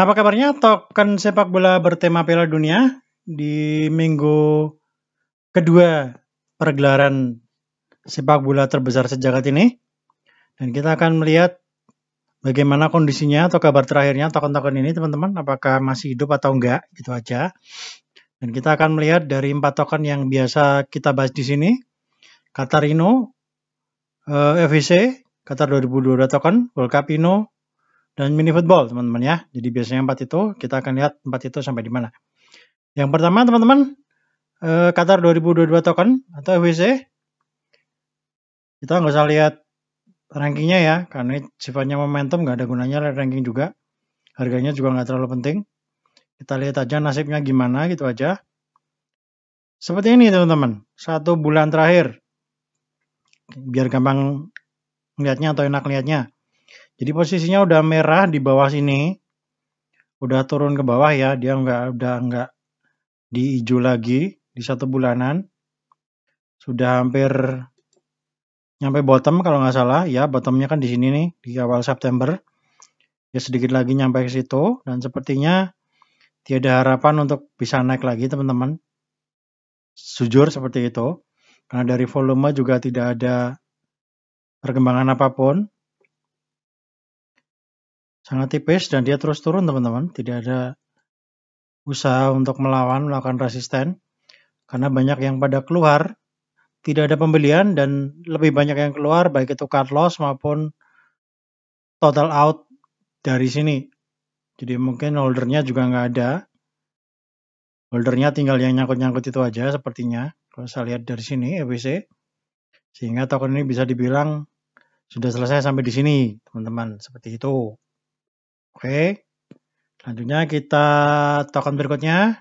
Apa kabarnya token sepak bola bertema Piala Dunia di minggu kedua pergelaran sepak bola terbesar sejagat ini? Dan kita akan melihat bagaimana kondisinya atau kabar terakhirnya token-token ini teman-teman, apakah masih hidup atau enggak, gitu aja. Dan kita akan melihat dari empat token yang biasa kita bahas di sini, Katarino FVC Qatar 2022 eh, token, World Cup Ino, dan mini football teman-teman ya. Jadi biasanya empat itu kita akan lihat empat itu sampai di mana. Yang pertama teman-teman eh, Qatar 2022 token atau FWC kita nggak usah lihat rankingnya ya karena sifatnya momentum nggak ada gunanya lihat ranking juga harganya juga nggak terlalu penting kita lihat aja nasibnya gimana gitu aja seperti ini teman-teman satu bulan terakhir biar gampang lihatnya atau enak lihatnya jadi posisinya udah merah di bawah sini. Udah turun ke bawah ya, dia nggak udah nggak di hijau lagi di satu bulanan. Sudah hampir nyampe bottom kalau nggak salah ya, bottomnya kan di sini nih di awal September. Ya sedikit lagi nyampe ke situ dan sepertinya tiada harapan untuk bisa naik lagi teman-teman. Sujur seperti itu. Karena dari volume juga tidak ada perkembangan apapun sangat tipis dan dia terus turun teman-teman tidak ada usaha untuk melawan melakukan resisten karena banyak yang pada keluar tidak ada pembelian dan lebih banyak yang keluar baik itu cut loss maupun total out dari sini jadi mungkin holdernya juga nggak ada holdernya tinggal yang nyangkut-nyangkut itu aja sepertinya kalau saya lihat dari sini EBC sehingga token ini bisa dibilang sudah selesai sampai di sini teman-teman seperti itu Oke. Selanjutnya kita token berikutnya.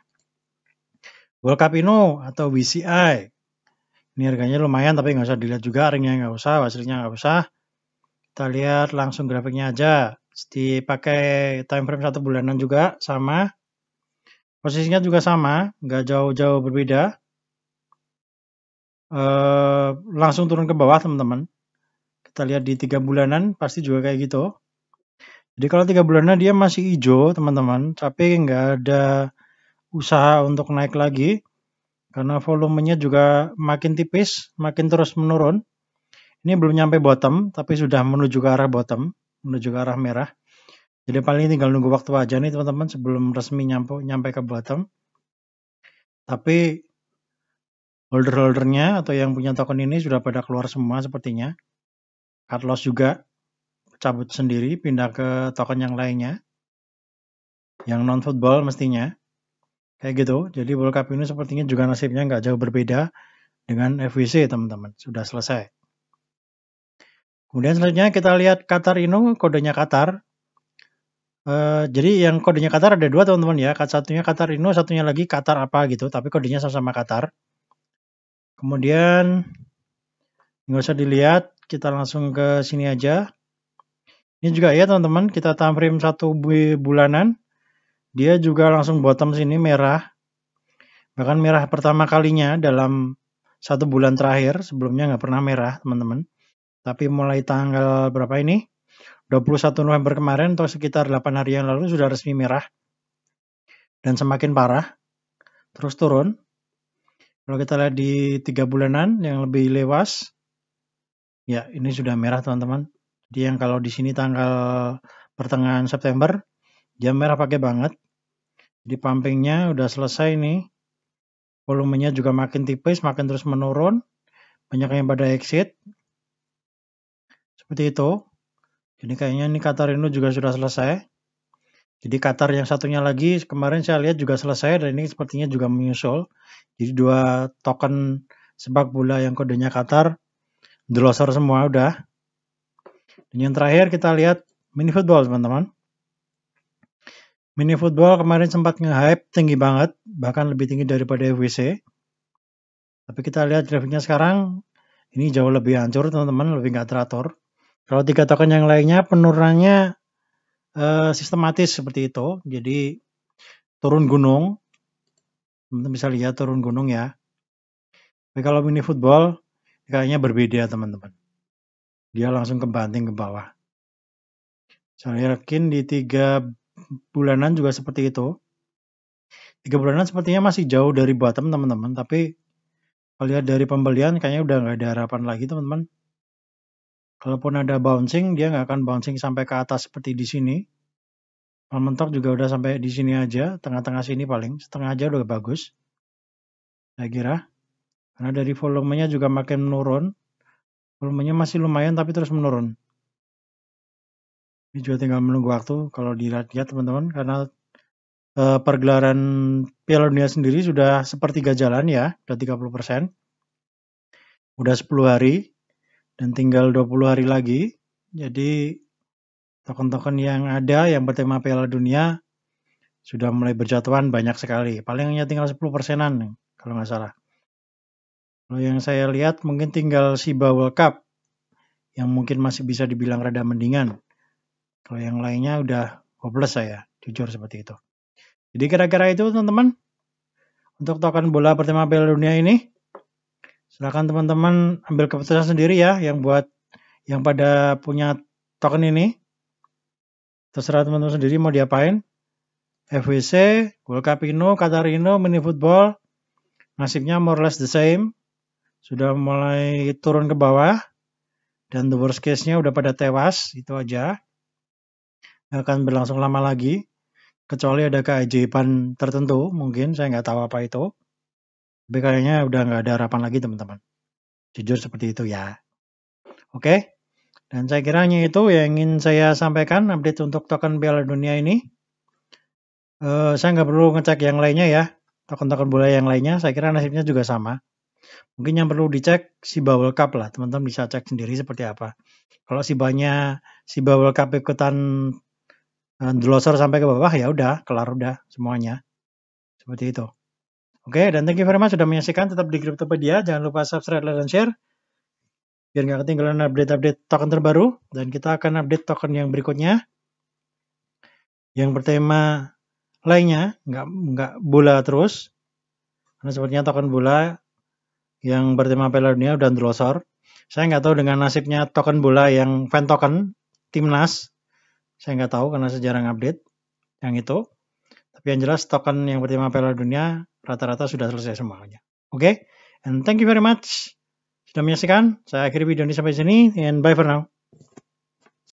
Volcapino atau WCI. Ini harganya lumayan tapi nggak usah dilihat juga, ringnya nggak usah, hasilnya nggak usah. Kita lihat langsung grafiknya aja. Dipakai time frame satu bulanan juga sama. Posisinya juga sama, nggak jauh-jauh berbeda. Uh, langsung turun ke bawah teman-teman. Kita lihat di tiga bulanan pasti juga kayak gitu. Jadi kalau tiga bulannya dia masih hijau teman-teman, tapi nggak ada usaha untuk naik lagi karena volumenya juga makin tipis, makin terus menurun. Ini belum nyampe bottom, tapi sudah menuju ke arah bottom, menuju ke arah merah. Jadi paling tinggal nunggu waktu aja nih teman-teman sebelum resmi nyampe, nyampe ke bottom. Tapi holder-holdernya atau yang punya token ini sudah pada keluar semua sepertinya. Cut loss juga cabut sendiri pindah ke token yang lainnya yang non football mestinya kayak gitu jadi World Cup ini sepertinya juga nasibnya nggak jauh berbeda dengan FWC teman-teman sudah selesai kemudian selanjutnya kita lihat Qatar Inu kodenya Qatar Uh, jadi yang kodenya Qatar ada dua teman-teman ya. Satunya Qatar Inu, satunya lagi Qatar apa gitu. Tapi kodenya sama-sama Qatar. Kemudian nggak usah dilihat, kita langsung ke sini aja. Ini juga ya teman-teman, kita time frame 1 bulanan. Dia juga langsung bottom sini merah. Bahkan merah pertama kalinya dalam satu bulan terakhir. Sebelumnya nggak pernah merah teman-teman. Tapi mulai tanggal berapa ini? 21 November kemarin atau sekitar 8 hari yang lalu sudah resmi merah. Dan semakin parah. Terus turun. Kalau kita lihat di tiga bulanan yang lebih lewas. Ya ini sudah merah teman-teman jadi yang kalau di sini tanggal pertengahan September, jam merah pakai banget. Jadi pumpingnya udah selesai nih. Volumenya juga makin tipis, makin terus menurun. Banyak yang pada exit. Seperti itu. Jadi kayaknya ini Qatar ini juga sudah selesai. Jadi Qatar yang satunya lagi kemarin saya lihat juga selesai dan ini sepertinya juga menyusul. Jadi dua token sepak bola yang kodenya Qatar delosor semua udah. Dan yang terakhir kita lihat mini football teman-teman. Mini football kemarin sempat nge-hype tinggi banget, bahkan lebih tinggi daripada FWC. Tapi kita lihat grafiknya sekarang, ini jauh lebih hancur teman-teman, lebih nggak teratur. Kalau tiga token yang lainnya penurunannya uh, eh, sistematis seperti itu, jadi turun gunung. Teman-teman bisa lihat turun gunung ya. Tapi kalau mini football kayaknya berbeda teman-teman dia langsung kebanting ke bawah. Saya yakin di tiga bulanan juga seperti itu. Tiga bulanan sepertinya masih jauh dari bottom teman-teman, tapi lihat dari pembelian kayaknya udah nggak ada harapan lagi teman-teman. Kalaupun ada bouncing, dia nggak akan bouncing sampai ke atas seperti di sini. Mentok juga udah sampai di sini aja, tengah-tengah sini paling, setengah aja udah bagus. Saya kira. Karena dari volumenya juga makin menurun, volumenya masih lumayan tapi terus menurun. Ini juga tinggal menunggu waktu kalau dilihat ya teman-teman karena e, pergelaran Piala Dunia sendiri sudah sepertiga jalan ya, sudah 30%. Udah 10 hari dan tinggal 20 hari lagi. Jadi token-token yang ada yang bertema Piala Dunia sudah mulai berjatuhan banyak sekali. Palingnya tinggal 10 persenan kalau nggak salah. Kalau yang saya lihat mungkin tinggal si Bowel Cup yang mungkin masih bisa dibilang rada mendingan. Kalau yang lainnya udah hopeless saya, jujur seperti itu. Jadi kira-kira itu teman-teman untuk token bola pertama Piala Dunia ini. Silahkan teman-teman ambil keputusan sendiri ya yang buat yang pada punya token ini. Terserah teman-teman sendiri mau diapain. FWC, World Cup Ino, Qatar Ino, Mini Football. Nasibnya more or less the same sudah mulai turun ke bawah dan the worst case-nya udah pada tewas itu aja Nggak akan berlangsung lama lagi kecuali ada keajaiban tertentu mungkin saya nggak tahu apa itu tapi kayaknya udah nggak ada harapan lagi teman-teman jujur seperti itu ya oke dan saya kiranya itu yang ingin saya sampaikan update untuk token Piala Dunia ini uh, saya nggak perlu ngecek yang lainnya ya token-token bola yang lainnya saya kira nasibnya juga sama Mungkin yang perlu dicek si bubble Cup lah, teman-teman bisa cek sendiri seperti apa. Kalau si banyak si bubble Cup ikutan eh, delosor sampai ke bawah ya udah, kelar udah semuanya. Seperti itu. Oke, okay, dan thank you very much sudah menyaksikan tetap di Cryptopedia. Jangan lupa subscribe, like, dan share. Biar nggak ketinggalan update-update token terbaru. Dan kita akan update token yang berikutnya. Yang bertema lainnya, nggak, nggak bola terus. Karena sepertinya token bola yang bertema Piala Dunia dan Dulosor. Saya nggak tahu dengan nasibnya token bola yang fan token timnas. Saya nggak tahu karena sejarang update yang itu. Tapi yang jelas token yang bertema Piala Dunia rata-rata sudah selesai semuanya. Oke, okay? and thank you very much sudah menyaksikan. Saya akhiri video ini sampai sini and bye for now.